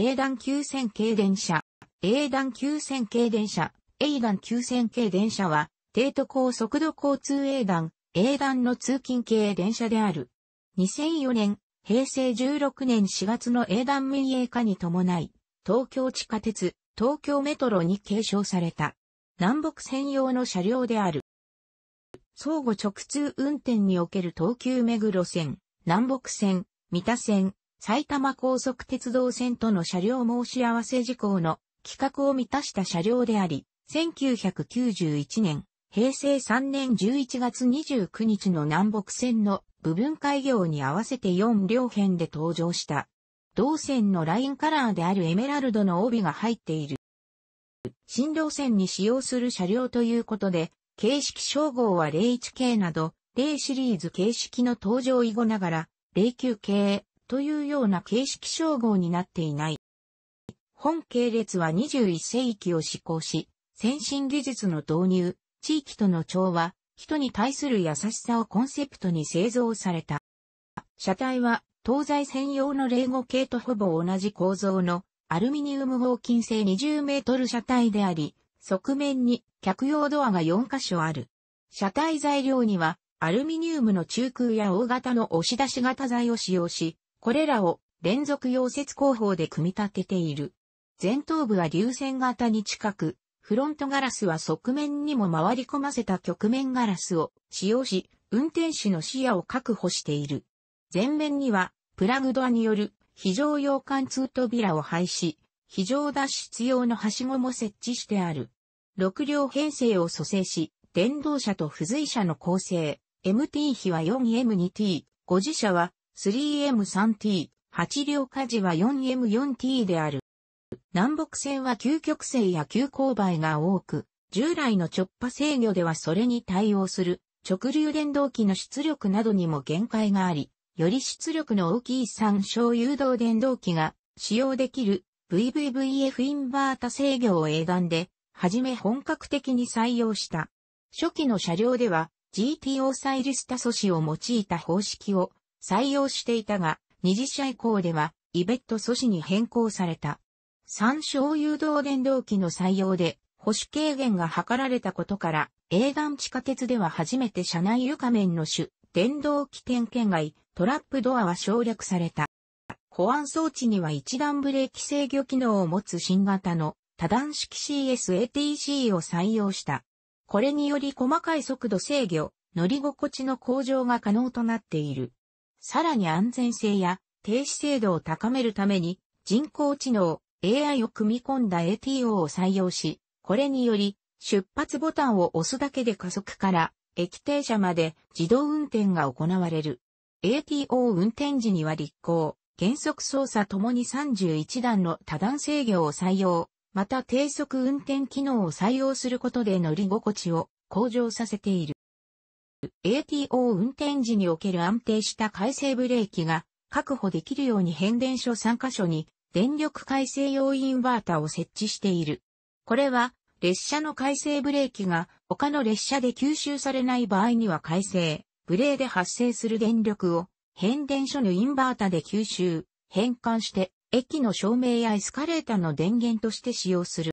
A 団9000系電車。A 団9000系電車。A 団9000系電車は、帝都高速度交通 A 団 A 団の通勤系電車である。2004年、平成16年4月の A 団民営化に伴い、東京地下鉄、東京メトロに継承された。南北専用の車両である。相互直通運転における東急目黒線、南北線、三田線、埼玉高速鉄道線との車両申し合わせ事項の企画を満たした車両であり、1991年、平成3年11月29日の南北線の部分開業に合わせて4両編で登場した。同線のラインカラーであるエメラルドの帯が入っている。新路線に使用する車両ということで、形式称号は01系など、0シリーズ形式の登場以後ながら、09 k というような形式称号になっていない。本系列は21世紀を施行し、先進技術の導入、地域との調和、人に対する優しさをコンセプトに製造された。車体は東西専用の0 5系とほぼ同じ構造のアルミニウム合金製20メートル車体であり、側面に客用ドアが4箇所ある。車体材料にはアルミニウムの中空や大型の押し出し型材を使用し、これらを連続溶接工法で組み立てている。前頭部は流線型に近く、フロントガラスは側面にも回り込ませた曲面ガラスを使用し、運転手の視野を確保している。前面には、プラグドアによる非常用貫通扉を廃止、非常脱出用のはしごも設置してある。6両編成を蘇生し、電動車と付随車の構成、MT 比は 4M2T、5次車は 3M3T、8両火事は 4M4T である。南北線は急曲線や急勾配が多く、従来の直波制御ではそれに対応する直流電動機の出力などにも限界があり、より出力の大きい三小誘導電動機が使用できる VVVF インバータ制御を英断で、はじめ本格的に採用した。初期の車両では GTO サイリスタ素子を用いた方式を採用していたが、二次社以降では、イベット素子に変更された。三小誘導電動機の採用で、保守軽減が図られたことから、英団地下鉄では初めて車内床面の種、電動機点検外、トラップドアは省略された。保安装置には一段ブレーキ制御機能を持つ新型の多段式 CSATC を採用した。これにより細かい速度制御、乗り心地の向上が可能となっている。さらに安全性や停止精度を高めるために人工知能 AI を組み込んだ ATO を採用し、これにより出発ボタンを押すだけで加速から駅停車まで自動運転が行われる。ATO 運転時には立行、減速操作ともに31段の多段制御を採用、また低速運転機能を採用することで乗り心地を向上させている。ATO 運転時における安定した回生ブレーキが確保できるように変電所3カ所に電力回生用インバータを設置している。これは列車の回生ブレーキが他の列車で吸収されない場合には回生、ブレーで発生する電力を変電所のインバータで吸収、変換して駅の照明やエスカレーターの電源として使用する。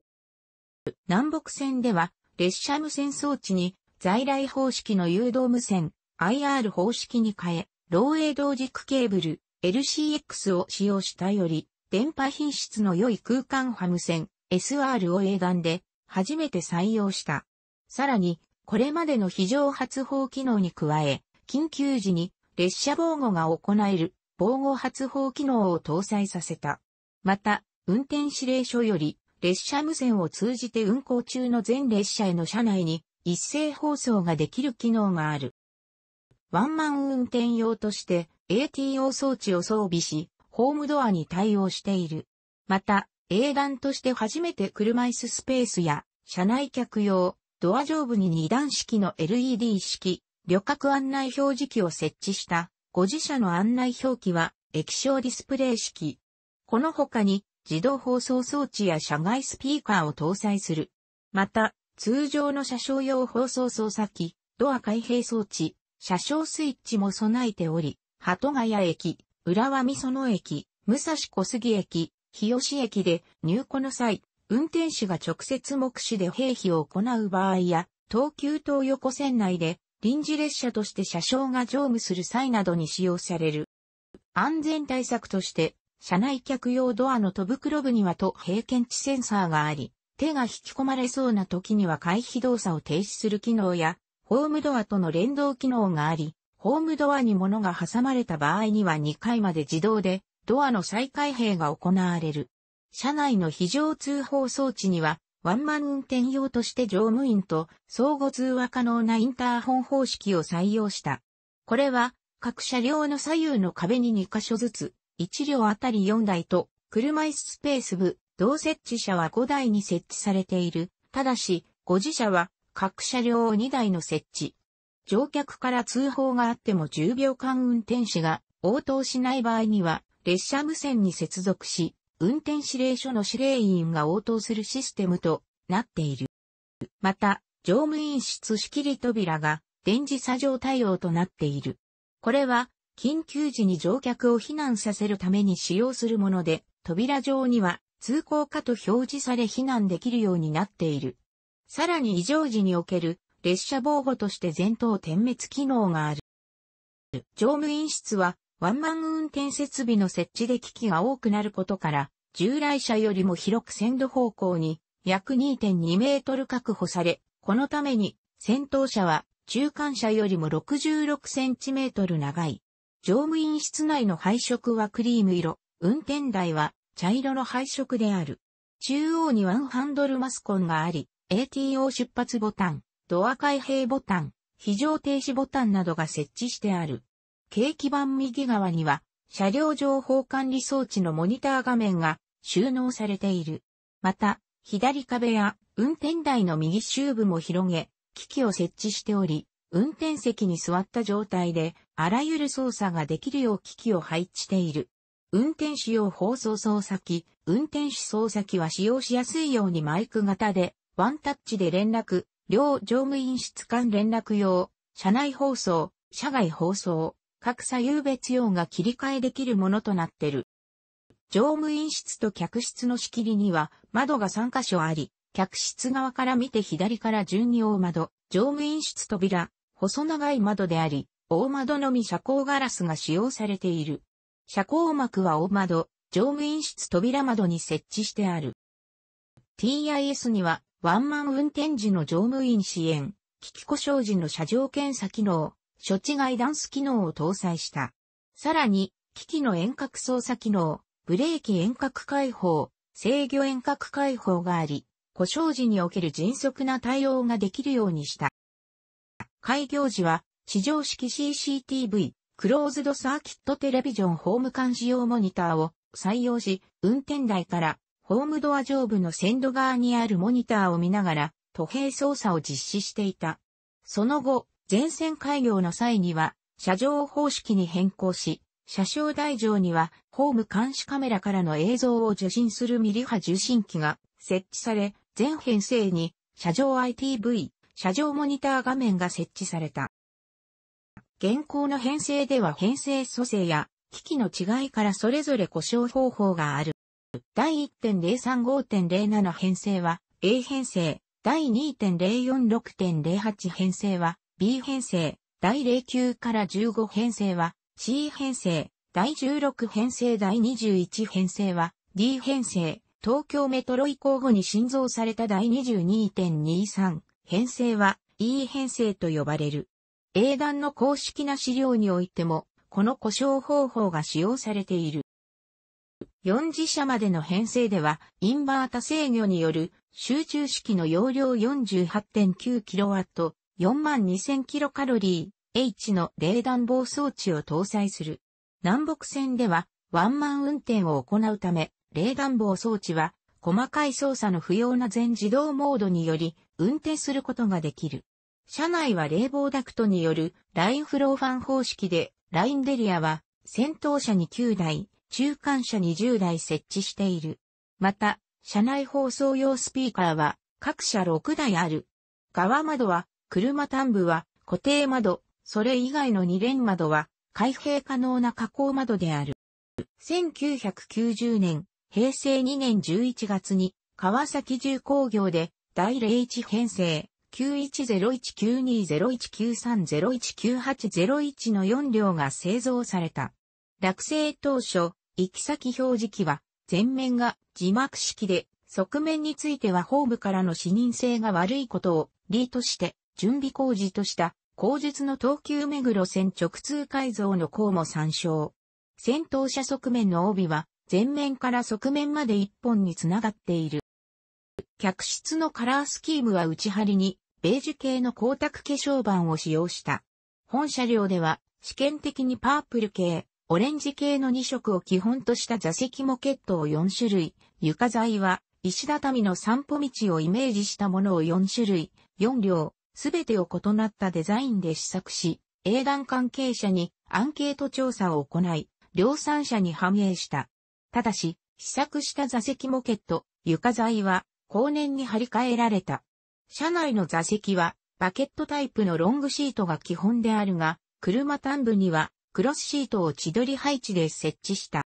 南北線では列車無線装置に在来方式の誘導無線 IR 方式に変え、漏洩同軸ケーブル LCX を使用したより、電波品質の良い空間波無線 SR を英眼で初めて採用した。さらに、これまでの非常発報機能に加え、緊急時に列車防護が行える防護発報機能を搭載させた。また、運転指令書より列車無線を通じて運行中の全列車への車内に一斉放送ができる機能がある。ワンマン運転用として ATO 装置を装備し、ホームドアに対応している。また、英断として初めて車椅子スペースや、車内客用、ドア上部に二段式の LED 式、旅客案内表示器を設置した、ご自社の案内表記は、液晶ディスプレイ式。この他に、自動放送装置や社外スピーカーを搭載する。また、通常の車掌用放送操作機、ドア開閉装置、車掌スイッチも備えており、鳩ヶ谷駅、浦和美園駅、武蔵小杉駅、日吉駅で入庫の際、運転手が直接目視で兵費を行う場合や、東急東横線内で臨時列車として車掌が乗務する際などに使用される。安全対策として、車内客用ドアの戸袋部にはと閉検知センサーがあり、手が引き込まれそうな時には回避動作を停止する機能や、ホームドアとの連動機能があり、ホームドアに物が挟まれた場合には2回まで自動でドアの再開閉が行われる。車内の非常通報装置には、ワンマン運転用として乗務員と相互通話可能なインターホン方式を採用した。これは、各車両の左右の壁に2箇所ずつ、1両あたり4台と、車椅子スペース部、同設置車は5台に設置されている。ただし、5次車は各車両を2台の設置。乗客から通報があっても10秒間運転士が応答しない場合には、列車無線に接続し、運転指令所の指令員が応答するシステムとなっている。また、乗務員室仕切り扉が電磁作業対応となっている。これは、緊急時に乗客を避難させるために使用するもので、扉上には通行かと表示され避難できるようになっている。さらに異常時における列車防護として前頭点滅機能がある。乗務員室はワンマン運転設備の設置で機器が多くなることから、従来車よりも広く線路方向に約2.2メートル確保され、このために先頭車は中間車よりも66センチメートル長い。乗務員室内の配色はクリーム色、運転台は茶色の配色である。中央にワンハンドルマスコンがあり、ATO 出発ボタン、ドア開閉ボタン、非常停止ボタンなどが設置してある。景気板右側には、車両情報管理装置のモニター画面が収納されている。また、左壁や運転台の右周部も広げ、機器を設置しており、運転席に座った状態で、あらゆる操作ができるよう機器を配置している。運転手用放送操作機、運転手操作機は使用しやすいようにマイク型で、ワンタッチで連絡、両乗務員室間連絡用、車内放送、車外放送、各左右別用が切り替えできるものとなってる。乗務員室と客室の仕切りには窓が3箇所あり、客室側から見て左から順に大窓、乗務員室扉、細長い窓であり、大窓のみ遮光ガラスが使用されている。車高幕は大窓、乗務員室扉窓に設置してある。TIS には、ワンマン運転時の乗務員支援、機器故障時の車上検査機能、処置ガイダンス機能を搭載した。さらに、機器の遠隔操作機能、ブレーキ遠隔解放、制御遠隔解放があり、故障時における迅速な対応ができるようにした。開業時は、地上式 CCTV、クローズドサーキットテレビジョンホーム監視用モニターを採用し、運転台からホームドア上部の線路側にあるモニターを見ながら、都平操作を実施していた。その後、全線開業の際には、車上方式に変更し、車掌台上には、ホーム監視カメラからの映像を受信するミリ波受信機が設置され、全編成に、車上 ITV、車上モニター画面が設置された。現行の編成では編成組成や機器の違いからそれぞれ故障方法がある。第1.035.07編成は A 編成、第2.046.08編成は B 編成、第09から15編成は C 編成、第16編成第21編成は D 編成、東京メトロ移行後に新造された第22.23編成は E 編成と呼ばれる。英断の公式な資料においても、この故障方法が使用されている。4次車までの編成では、インバータ制御による集中式の容量 48.9kW、42000kcal、H の冷暖房装置を搭載する。南北線では、ワンマン運転を行うため、冷暖房装置は、細かい操作の不要な全自動モードにより、運転することができる。車内は冷房ダクトによるラインフローファン方式で、ラインデリアは先頭車に9台、中間車1 0台設置している。また、車内放送用スピーカーは各車6台ある。側窓は、車端部は固定窓、それ以外の2連窓は開閉可能な加工窓である。1990年、平成2年11月に川崎重工業で第01編成、9101920193019801の4両が製造された。落成当初、行き先表示器は、前面が字幕式で、側面についてはホームからの視認性が悪いことを理として準備工事とした、後述の東急目黒線直通改造の項も参照。先頭車側面の帯は前面から側面まで一本につながっている。客室のカラースキームは内張りに、ベージュ系の光沢化粧板を使用した。本車両では、試験的にパープル系、オレンジ系の2色を基本とした座席モケットを4種類、床材は、石畳の散歩道をイメージしたものを4種類、4両、すべてを異なったデザインで試作し、英断関係者にアンケート調査を行い、量産者に反映した。ただし、試作した座席モケット、床材は後年に張り替えられた。車内の座席はバケットタイプのロングシートが基本であるが、車端部にはクロスシートを千鳥配置で設置した。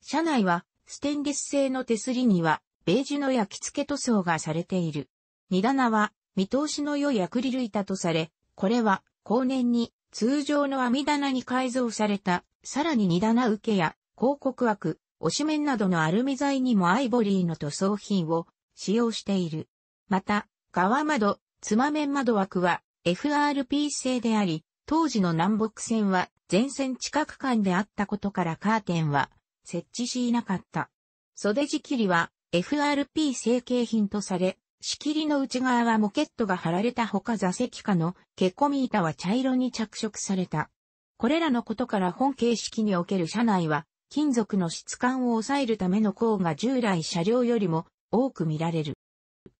車内はステンレス製の手すりにはベージュの焼き付け塗装がされている。荷棚は見通しの良いアクリル板とされ、これは後年に通常の網棚に改造された、さらに荷棚受けや広告枠、押し面などのアルミ材にもアイボリーの塗装品を使用している。また、側窓、つまん窓枠は FRP 製であり、当時の南北線は全線近く間であったことからカーテンは設置しなかった。袖仕切りは FRP 成形品とされ、仕切りの内側はモケットが貼られたほか座席下のケコミ板は茶色に着色された。これらのことから本形式における車内は金属の質感を抑えるための項が従来車両よりも多く見られる。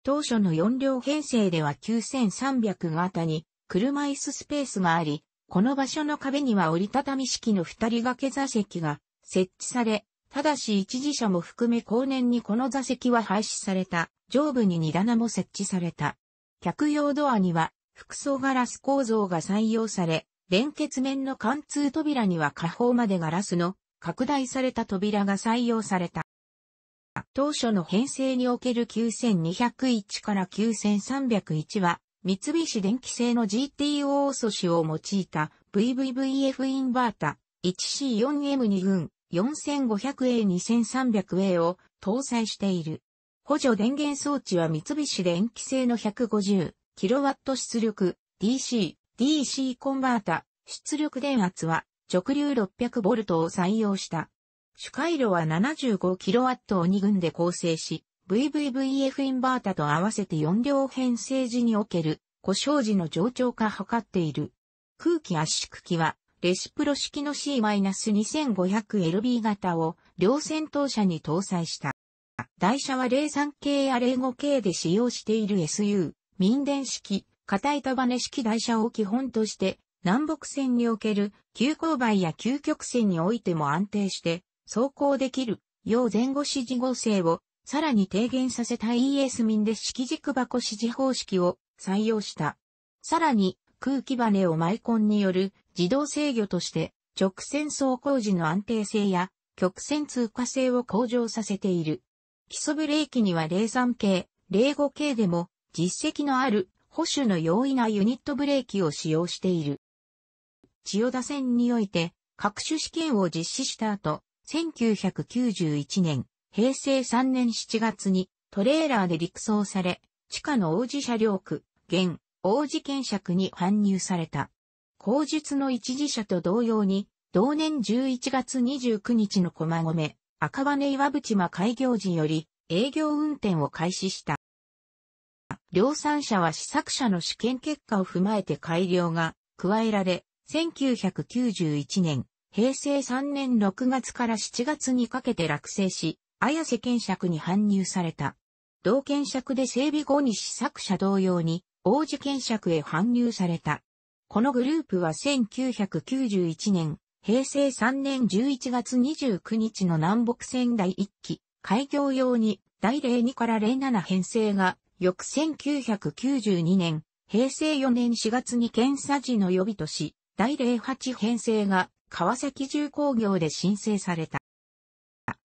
当初の4両編成では9300型に車椅子スペースがあり、この場所の壁には折りたたみ式の二人掛け座席が設置され、ただし一時車も含め後年にこの座席は廃止された、上部に荷棚も設置された。客用ドアには、複層ガラス構造が採用され、連結面の貫通扉には下方までガラスの拡大された扉が採用された。当初の編成における9201から9301は、三菱電機製の GTO 素子を用いた VVVF インバータ 1C4M2 群 4500A2300A を搭載している。補助電源装置は三菱電機製の 150kW 出力 DC、DC コンバータ出力電圧は直流 600V を採用した主回路は 75kW を2群で構成し、VVVF インバータと合わせて4両編成時における故障時の上長化を図っている。空気圧縮機は、レシプロ式の C-2500LB 型を両戦闘車に搭載した。台車は03系や05系で使用している SU、民電式、片板束ね式台車を基本として、南北線における急勾配や急曲線においても安定して、走行できる、要前後指示合成を、さらに低減させた ES 民で式軸箱指示方式を採用した。さらに、空気バネをマイコンによる自動制御として、直線走行時の安定性や曲線通過性を向上させている。基礎ブレーキには03系、05系でも実績のある保守の容易なユニットブレーキを使用している。千代田線において各種試験を実施した後、1991年、平成3年7月にトレーラーで陸送され、地下の王子車両区、現、王子検尺に搬入された。後述の一時車と同様に、同年11月29日の駒込、赤羽岩淵間開業時より営業運転を開始した。量産車は試作車の試験結果を踏まえて改良が加えられ、1991年平成3年6月から7月にかけて落成し、綾瀬検尺に搬入された。同検尺で整備後に試作者同様に、王子検尺へ搬入された。このグループは1991年、平成3年11月29日の南北線第1期、開業用に第02から07編成が、翌1992年、平成4年4月に検査時の予備とし、第08編成が川崎重工業で申請された。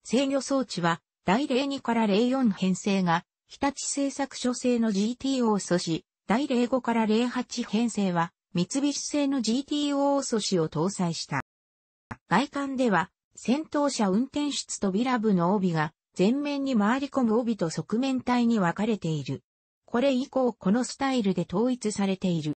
制御装置は、第02から04編成が、日立製作所製の GTO を阻止、第05から08編成は、三菱製の GTO を阻止を搭載した。外観では、戦闘車運転室とビラ部の帯が、前面に回り込む帯と側面体に分かれている。これ以降このスタイルで統一されている。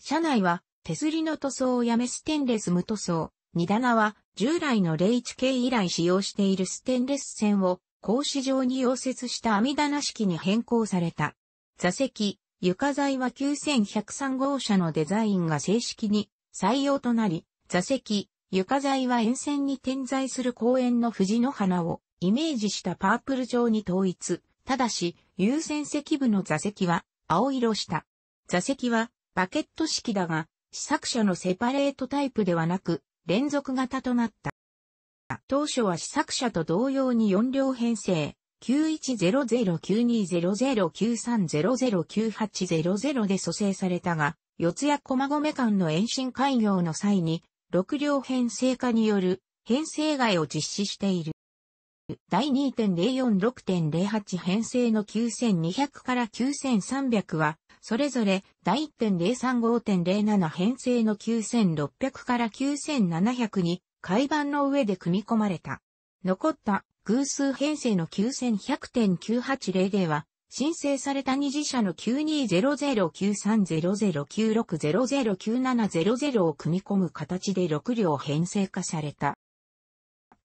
車内は手すりの塗装をやめステンレス無塗装。荷棚は従来の 01K 以来使用しているステンレス線を格子状に溶接した網棚式に変更された。座席、床材は9103号車のデザインが正式に採用となり、座席、床材は沿線に点在する公園の藤の花をイメージしたパープル状に統一。ただし、優先席部の座席は青色した。座席はバケット式だが、試作車のセパレートタイプではなく、連続型となった。当初は試作車と同様に4両編成、9100920093009800で蘇生されたが、四谷駒込間の延伸開業の際に、6両編成化による編成外を実施している。第2.046.08編成の9200から9300は、それぞれ第1.035.07編成の9600から9700に海盤の上で組み込まれた。残った偶数編成の9100.980では、申請された二次社の9200930096009700を組み込む形で6両編成化された。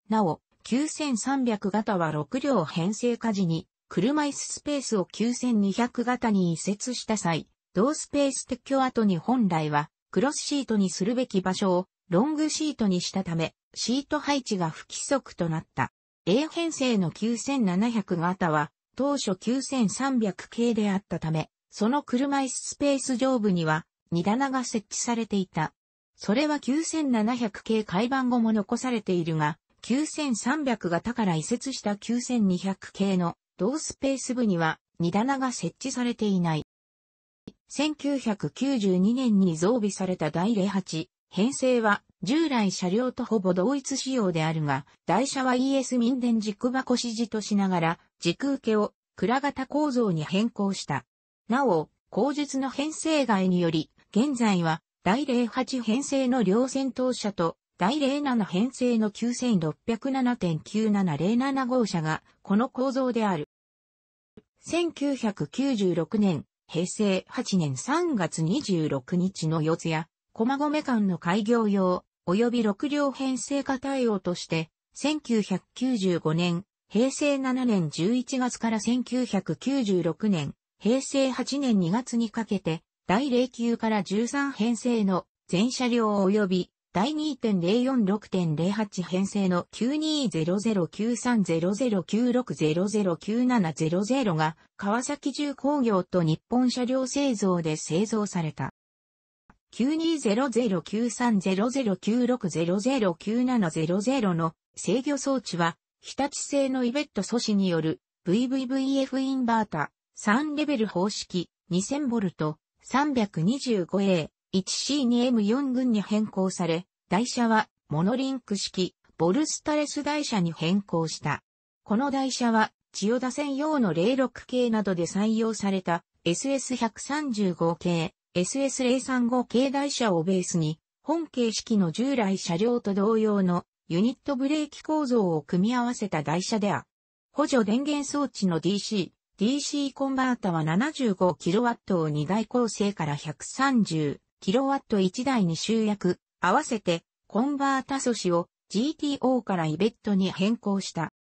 なお、9300型は6両編成化時に車椅子スペースを9200型に移設した際、同スペース撤去後に本来はクロスシートにするべき場所をロングシートにしたため、シート配置が不規則となった。A 編成の9700型は当初9300系であったため、その車椅子スペース上部には荷棚が設置されていた。それは9700系改版後も残されているが、9300型から移設した9200系の同スペース部には荷棚が設置されていない。1992年に増備された第08編成は従来車両とほぼ同一仕様であるが、台車は ES 民電軸箱指示としながら軸受けを倉型構造に変更した。なお、後述の編成外により、現在は第08編成の両先頭車と第07編成の9607.9707号車がこの構造である。1996年、平成8年3月26日の四谷、駒込間の開業用、及び6両編成化対応として、1995年、平成7年11月から1996年、平成8年2月にかけて、第09から13編成の全車両及び第2.046.08編成の9200930096009700が川崎重工業と日本車両製造で製造された。9200930096009700の制御装置は日立製のイベット素子による VVVF インバータ3レベル方式 2000V 325A 1C2M4 群に変更され、台車はモノリンク式ボルスタレス台車に変更した。この台車は千代田専用の06系などで採用された SS135 系、SS035 系台車をベースに、本形式の従来車両と同様のユニットブレーキ構造を組み合わせた台車であ。補助電源装置の DC、DC コンバータは 75kW を2台構成から1 3 0キロワット1台に集約、合わせてコンバータ素子を GTO からイベットに変更した。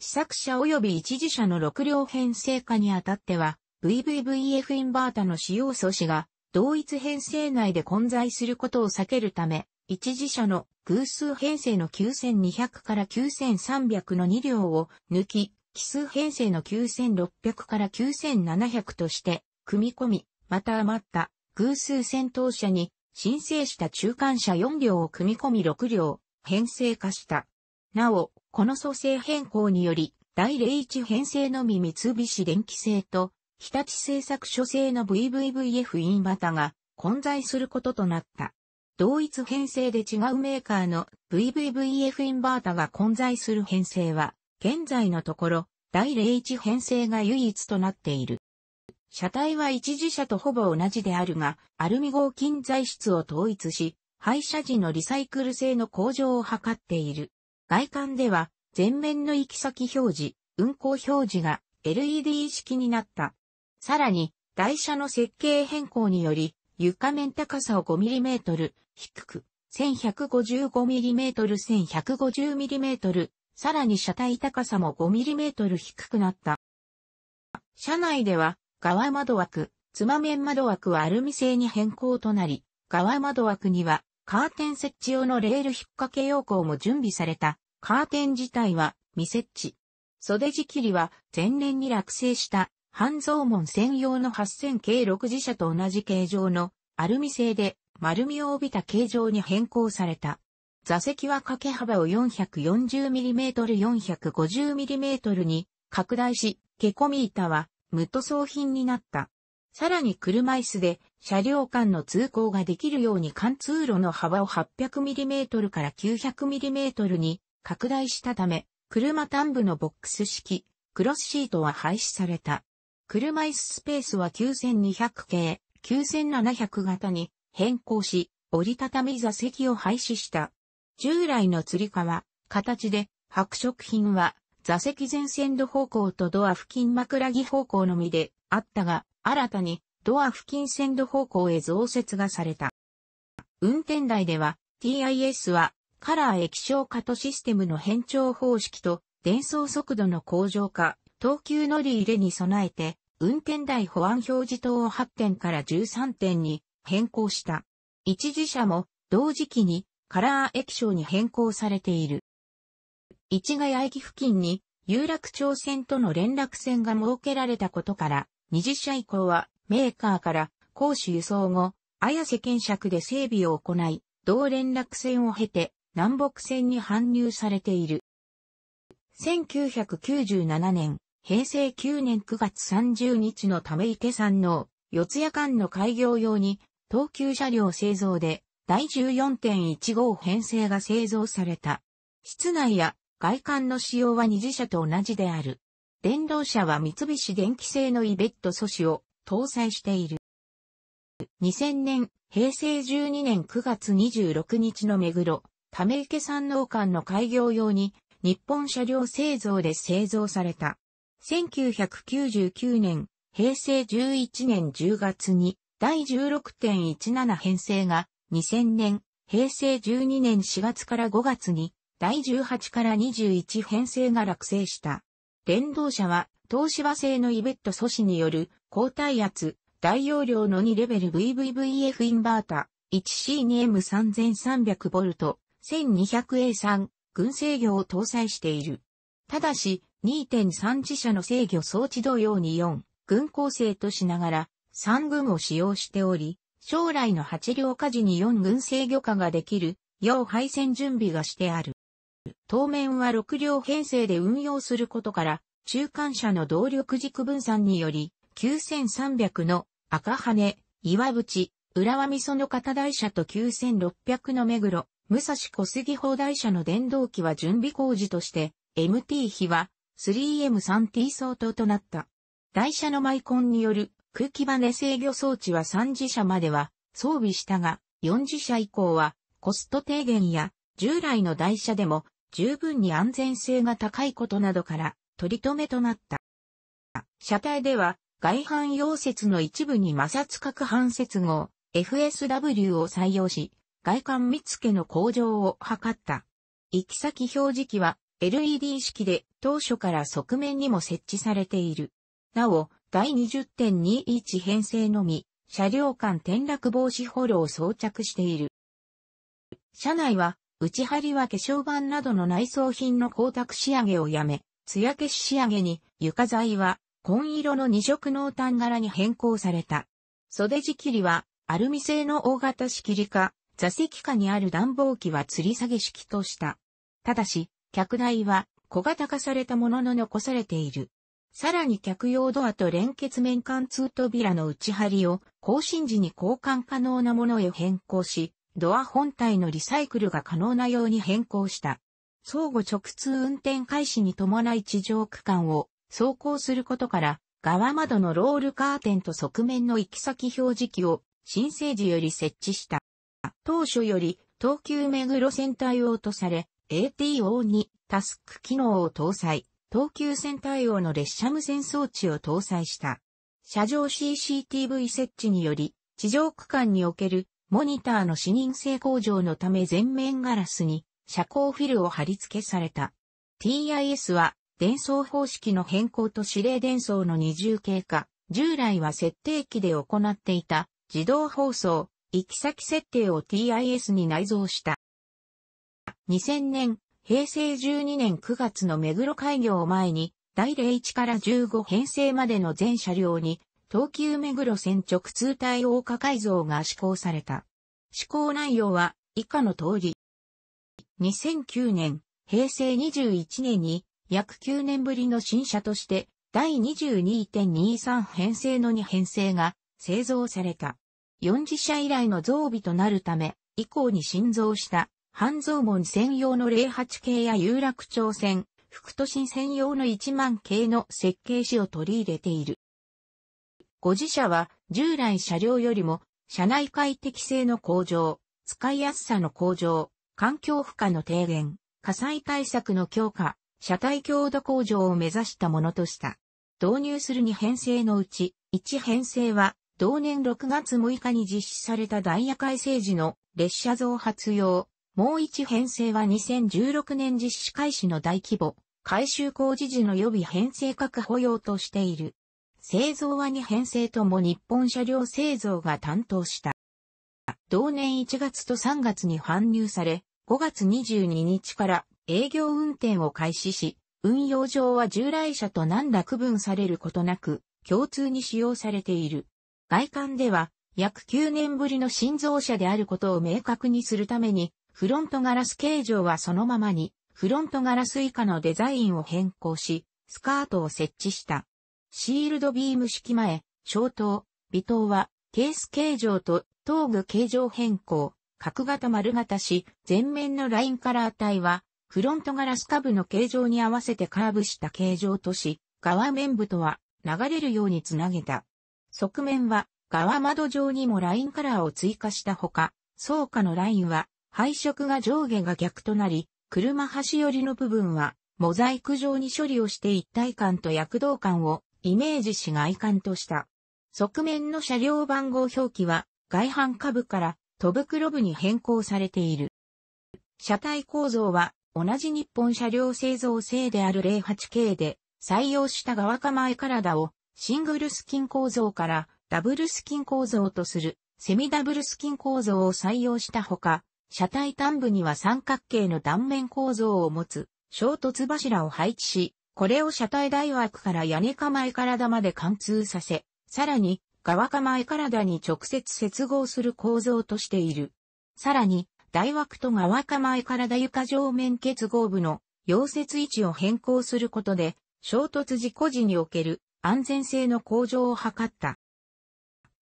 試作車及び一次車の6両編成化にあたっては、VVVF インバータの使用素子が同一編成内で混在することを避けるため、一次車の偶数編成の9200から9300の2両を抜き、奇数編成の9600から9700として組み込み、また余った偶数戦闘車に、申請した中間車4両を組み込み6両、編成化した。なお、この組成変更により、第01編成のみ三菱電機製と、日立製作所製の VVVF インバタが混在することとなった。同一編成で違うメーカーの VVVF インバータが混在する編成は、現在のところ、第01編成が唯一となっている。車体は一時車とほぼ同じであるが、アルミ合金材質を統一し、廃車時のリサイクル性の向上を図っている。外観では、前面の行き先表示、運行表示が LED 式になった。さらに、台車の設計変更により、床面高さを 5mm、低く、1155mm1150mm、さらに車体高さも 5mm 低くなった。車内では側窓枠、つま面窓枠はアルミ製に変更となり、側窓枠にはカーテン設置用のレール引っ掛け要項も準備された、カーテン自体は未設置。袖地切りは前年に落成した半蔵門専用の8000系6自社と同じ形状のアルミ製で丸みを帯びた形状に変更された。座席は掛け幅を 440mm450mm に拡大し、ケコミ板は無塗装品になった。さらに車椅子で車両間の通行ができるように貫通路の幅を 800mm から 900mm に拡大したため、車端部のボックス式、クロスシートは廃止された。車椅子スペースは9200系、9700型に変更し、折りたたみ座席を廃止した。従来の釣り革、形で、白色品は座席前線路方向とドア付近枕木方向のみであったが、新たにドア付近線路方向へ増設がされた。運転台では TIS はカラー液晶化とシステムの変調方式と伝送速度の向上化、等級乗り入れに備えて運転台保安表示灯を8点から13点に変更した。一時車も同時期にカラー液晶に変更されている。市ヶ谷駅付近に有楽町線との連絡線が設けられたことから、20社以降はメーカーから公衆輸送後、綾瀬検釈で整備を行い、同連絡線を経て南北線に搬入されている。1997年、平成9年9月30日のため池山の四谷間の開業用に東急車両製造で第14.15編成が製造された。室内や外観の仕様は二次車と同じである。電動車は三菱電機製のイベット素子を搭載している。2000年、平成12年9月26日の目黒、ため池山王館の開業用に、日本車両製造で製造された。1999年、平成11年10月に、第16.17編成が、2000年、平成12年4月から5月に、第18から21編成が落成した。電動車は、東芝製のイベット素子による、高体圧、大容量の2レベル VVVF インバータ、1C2M3300V、1200A3、軍制御を搭載している。ただし、2.3自社の制御装置同様に4、軍構成としながら、3軍を使用しており、将来の8両火事に4軍制御化ができる、要配線準備がしてある。当面は6両編成で運用することから、中間車の動力軸分散により、9300の赤羽、岩淵、浦和美園型台車と9600の目黒、武蔵小杉砲台車の電動機は準備工事として、MT 比は 3M3T 相当となった。台車のマイコンによる空気バネ制御装置は3次車までは装備したが、4次車以降はコスト低減や従来の台車でも十分に安全性が高いことなどから取り留めとなった。車体では外反溶接の一部に摩擦角反接合 FSW を採用し、外観見付けの向上を図った。行き先表示器は LED 式で当初から側面にも設置されている。なお、第20.21編成のみ、車両間転落防止ホルを装着している。車内は内張りは化粧板などの内装品の光沢仕上げをやめ、艶消し仕上げに床材は紺色の二色濃淡柄に変更された。袖仕切りはアルミ製の大型仕切りか、座席下にある暖房機は吊り下げ式とした。ただし、客台は小型化されたものの残されている。さらに客用ドアと連結面貫通扉の内張りを更新時に交換可能なものへ変更し、ドア本体のリサイクルが可能なように変更した。相互直通運転開始に伴い地上区間を走行することから、側窓のロールカーテンと側面の行き先表示器を新生時より設置した。当初より東急目黒線対応とされ、ATO にタスク機能を搭載、東急線対応の列車無線装置を搭載した。車上 CCTV 設置により、地上区間におけるモニターの視認性向上のため全面ガラスに遮光フィルを貼り付けされた。TIS は伝送方式の変更と指令伝送の二重経過、従来は設定機で行っていた自動放送、行き先設定を TIS に内蔵した。2000年、平成12年9月の目黒開業を前に、第01から15編成までの全車両に東急目黒線直通対応化改造が施行された。施行内容は以下の通り。2009年、平成21年に約9年ぶりの新車として第22.23編成の2編成が製造された。4次車以来の増備となるため、以降に新造した半蔵門専用の08系や有楽町線、副都心専用の1万系の設計士を取り入れている。ご自社は従来車両よりも車内快適性の向上、使いやすさの向上、環境負荷の低減、火災対策の強化、車体強度向上を目指したものとした。導入する2編成のうち、1編成は同年6月6日に実施されたダイヤ改正時の列車増発用、もう1編成は2016年実施開始の大規模、改修工事時の予備編成確保用としている。製造は2編成とも日本車両製造が担当した。同年1月と3月に搬入され、5月22日から営業運転を開始し、運用上は従来車と何ら区分されることなく、共通に使用されている。外観では、約9年ぶりの新造車であることを明確にするために、フロントガラス形状はそのままに、フロントガラス以下のデザインを変更し、スカートを設置した。シールドビーム式前、小灯、微灯は、ケース形状と頭部形状変更、角型丸型し、前面のラインカラー体は、フロントガラス下部の形状に合わせてカーブした形状とし、側面部とは流れるようにつなげた。側面は側窓上にもラインカラーを追加したほか、倉下のラインは配色が上下が逆となり、車端寄りの部分はモザイク状に処理をして一体感と躍動感をイメージし外観とした。側面の車両番号表記は外反下部から戸袋部に変更されている。車体構造は同じ日本車両製造製である08系で採用した側構え体をシングルスキン構造からダブルスキン構造とするセミダブルスキン構造を採用したほか、車体端部には三角形の断面構造を持つ衝突柱を配置し、これを車体台枠から屋根構え体まで貫通させ、さらに、側構え体に直接接合する構造としている。さらに、台枠と側構え体床上面結合部の溶接位置を変更することで、衝突事故時における安全性の向上を図った。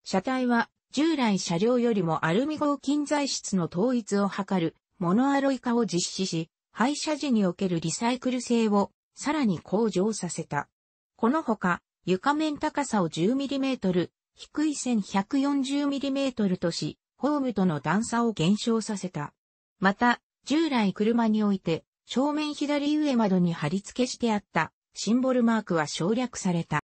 車体は従来車両よりもアルミ合金材質の統一を図るモノアロイ化を実施し、廃車時におけるリサイクル性をさらに向上させた。このほか、床面高さを 10mm、低い線 140mm とし、ホームとの段差を減少させた。また、従来車において、正面左上窓に貼り付けしてあったシンボルマークは省略された。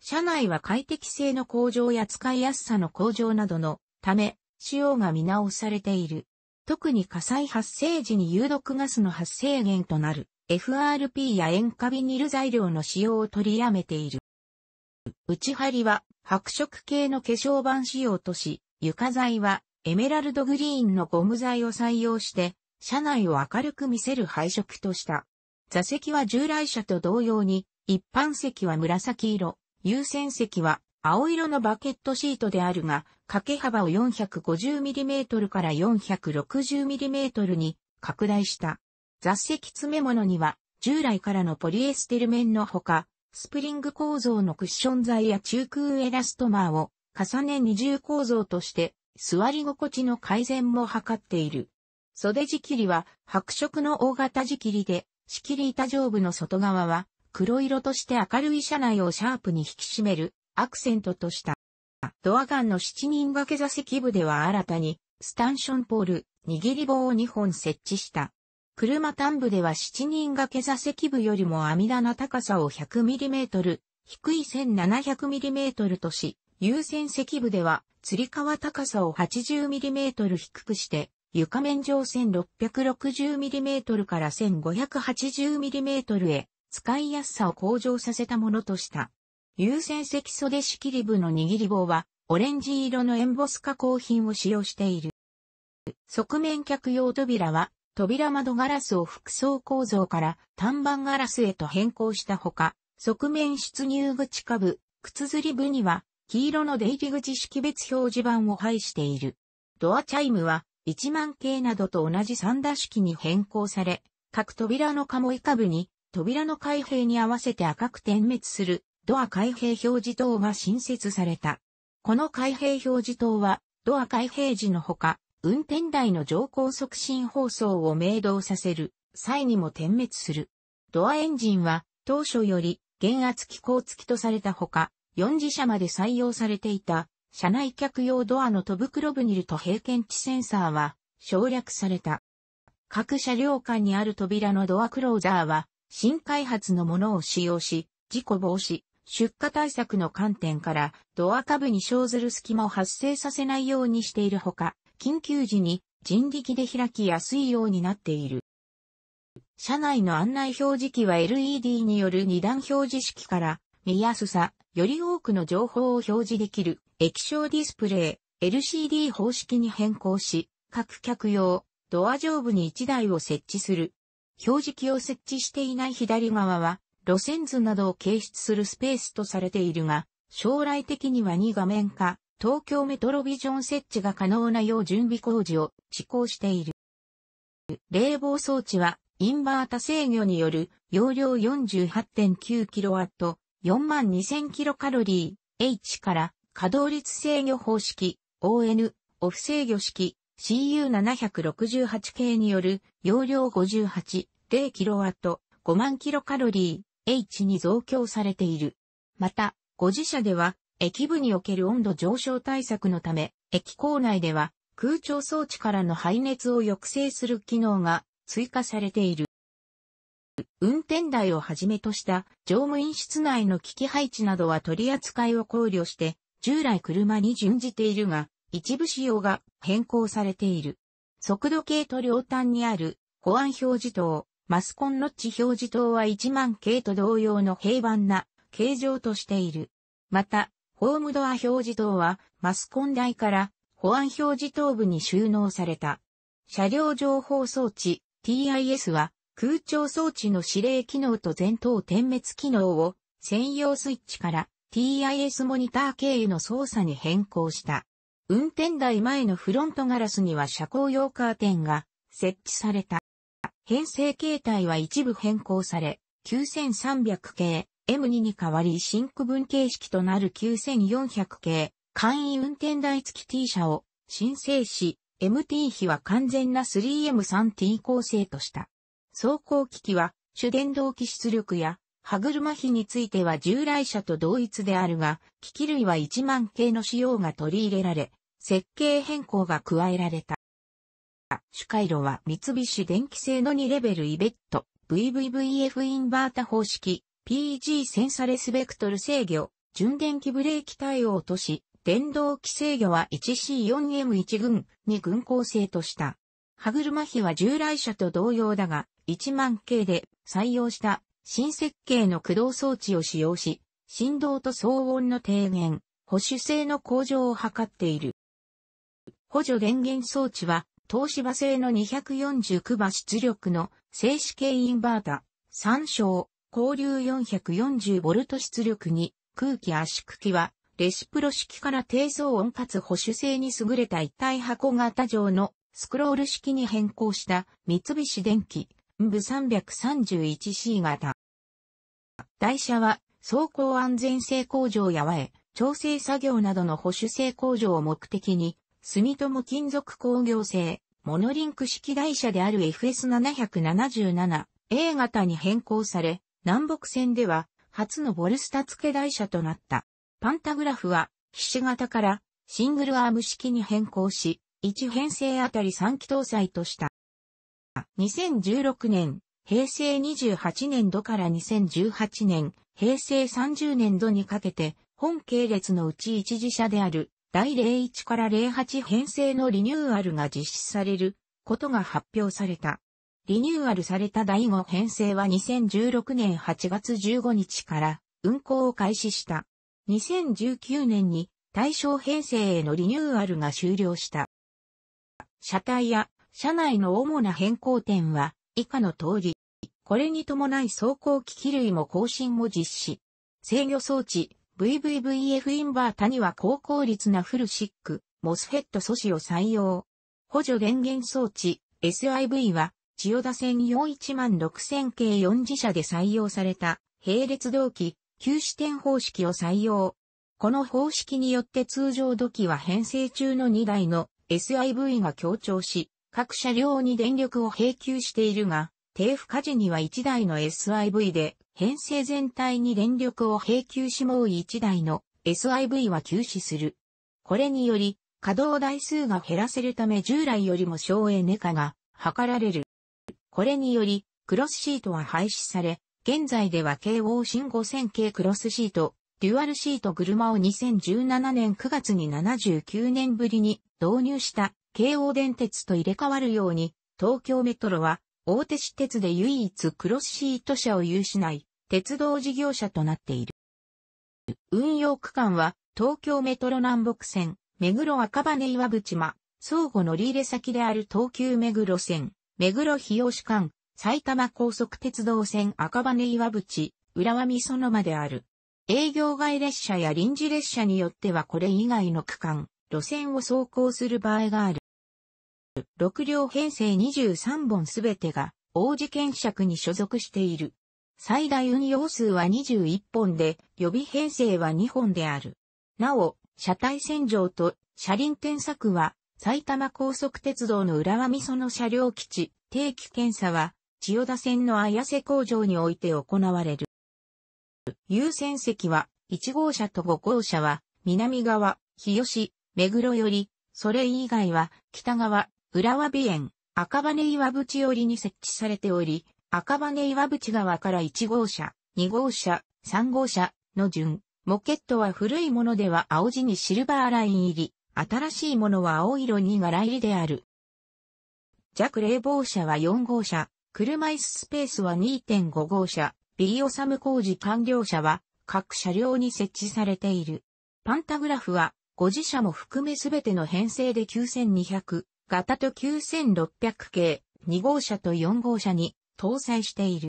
車内は快適性の向上や使いやすさの向上などのため、仕様が見直されている。特に火災発生時に有毒ガスの発生源となる FRP や塩化ビニル材料の使用を取りやめている。内張りは白色系の化粧板仕様とし、床材はエメラルドグリーンのゴム材を採用して、車内を明るく見せる配色とした。座席は従来車と同様に、一般席は紫色、優先席は青色のバケットシートであるが、掛け幅を 450mm から 460mm に拡大した。雑誌詰め物には、従来からのポリエステル面のほか、スプリング構造のクッション材や中空エラストマーを重ね二重構造として座り心地の改善も図っている。袖仕切りは白色の大型仕切りで、仕切り板上部の外側は黒色として明るい車内をシャープに引き締めるアクセントとした。ドアガンの7人掛け座席部では新たにスタンションポール、握り棒を2本設置した。車単部では7人掛け座席部よりも網棚高さを 100mm、低い 1700mm とし、優先席部では、吊り革高さを 80mm 低くして、床面上 1660mm から 1580mm へ、使いやすさを向上させたものとした。優先席袖仕切り部の握り棒は、オレンジ色のエンボス加工品を使用している。側面客用扉は、扉窓ガラスを複層構造から単板ガラスへと変更したほか、側面出入口下部、靴ずり部には黄色の出入り口識別表示板を配している。ドアチャイムは1万系などと同じ三打式に変更され、各扉のカモイ下部に扉の開閉に合わせて赤く点滅するドア開閉表示灯が新設された。この開閉表示灯はドア開閉時のほか、運転台の乗降促進放送を明動させる際にも点滅する。ドアエンジンは当初より減圧機構付きとされたほか、4次車まで採用されていた車内客用ドアの戸袋ブニルと平検知センサーは省略された。各車両間にある扉のドアクローザーは新開発のものを使用し、事故防止、出荷対策の観点からドア下部に生ずる隙間を発生させないようにしているほか、緊急時に人力で開きやすいようになっている。車内の案内表示器は LED による二段表示式から見やすさ、より多くの情報を表示できる液晶ディスプレイ、LCD 方式に変更し、各客用、ドア上部に1台を設置する。表示器を設置していない左側は、路線図などを掲出するスペースとされているが、将来的には2画面化、東京メトロビジョン設置が可能なよう準備工事を施行している。冷房装置はインバータ制御による容量 48.9kW、42000kcal、H から稼働率制御方式、ON、オフ制御式、CU768 系による容量 58.0kW、5万キロカロリー H に増強されている。また、ご自社では駅部における温度上昇対策のため、駅構内では空調装置からの排熱を抑制する機能が追加されている。運転台をはじめとした乗務員室内の機器配置などは取り扱いを考慮して従来車に準じているが一部仕様が変更されている。速度計と両端にある保安表示灯、マスコンノッチ表示灯は1万系と同様の平板な形状としている。また、ホームドア表示灯はマスコン台から保安表示灯部に収納された。車両情報装置 TIS は空調装置の指令機能と前頭点滅機能を専用スイッチから TIS モニター経由の操作に変更した。運転台前のフロントガラスには車高用カーテンが設置された。編成形態は一部変更され、9300系、M2 に代わり新区分形式となる9400系、簡易運転台付き T 車を申請し、MT 比は完全な 3M3T 構成とした。走行機器は主電動機出力や歯車比については従来車と同一であるが、機器類は1万系の仕様が取り入れられ、設計変更が加えられた。主回路は三菱電機製の2レベルイベット VVVF インバータ方式 PG センサレスベクトル制御、純電気ブレーキ対応とし、電動機制御は 1C4M1 群に群構成とした。歯車比は従来車と同様だが、1万系で採用した新設計の駆動装置を使用し、振動と騒音の低減、保守性の向上を図っている。補助電源装置は、東芝製の249馬出力の静止系インバータ、参照、交流 440V 出力に空気圧縮機はレシプロ式から低騒音かつ保守性に優れた一体箱型状のスクロール式に変更した三菱電機部 331C 型。台車は走行安全性向上や和え、調整作業などの保守性向上を目的に住友金属工業製モノリンク式台車である FS777A 型に変更され、南北線では初のボルスタ付け台車となった。パンタグラフは、ひし形からシングルアーム式に変更し、1編成あたり3機搭載とした。2016年、平成28年度から2018年、平成30年度にかけて、本系列のうち一次車である、第01から08編成のリニューアルが実施されることが発表された。リニューアルされた第5編成は2016年8月15日から運行を開始した。2019年に対象編成へのリニューアルが終了した。車体や車内の主な変更点は以下の通り、これに伴い走行機器類も更新も実施。制御装置 VVVF インバータには高効率なフルシック、モスヘッド素子を採用。補助電源装置 SIV は千代田線41 6000系4自社で採用された、並列同期、旧止点方式を採用。この方式によって通常土器は編成中の2台の SIV が強調し、各車両に電力を平給しているが、低負荷時には1台の SIV で、編成全体に電力を平給しもう1台の SIV は休止する。これにより、稼働台数が減らせるため従来よりも省エネ化が図られる。これにより、クロスシートは廃止され、現在では京王新5000系クロスシート、デュアルシート車を2017年9月に79年ぶりに導入した京王電鉄と入れ替わるように、東京メトロは大手私鉄で唯一クロスシート車を有しない鉄道事業者となっている。運用区間は東京メトロ南北線、目黒赤羽岩淵間、相互乗り入れ先である東急目黒線、目黒日吉間、埼玉高速鉄道線赤羽岩淵、浦和美園まである。営業外列車や臨時列車によってはこれ以外の区間、路線を走行する場合がある。6両編成23本すべてが、王子検尺に所属している。最大運用数は21本で、予備編成は2本である。なお、車体洗浄と車輪転作は埼玉高速鉄道の浦和噌の車両基地、定期検査は、千代田線の綾瀬工場において行われる。優先席は、1号車と5号車は、南側、日吉、目黒より、それ以外は、北側、浦和美園、赤羽岩淵寄りに設置されており、赤羽岩淵側から1号車、2号車、3号車の順、モケットは古いものでは青地にシルバーライン入り、新しいものは青色に柄入りである。弱冷房車は4号車、車椅子スペースは2.5号車、ビリオサム工事完了車は各車両に設置されている。パンタグラフは5自社も含めすべての編成で9200、型と9600系、2号車と4号車に搭載している。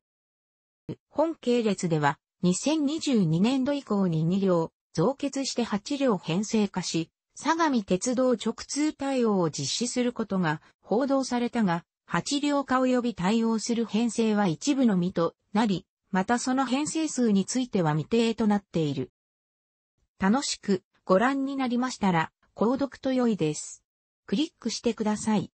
本系列では2022年度以降に2両、増結して8両編成化し、相模鉄道直通対応を実施することが報道されたが、8両化及び対応する編成は一部のみとなり、またその編成数については未定となっている。楽しくご覧になりましたら、購読と良いです。クリックしてください。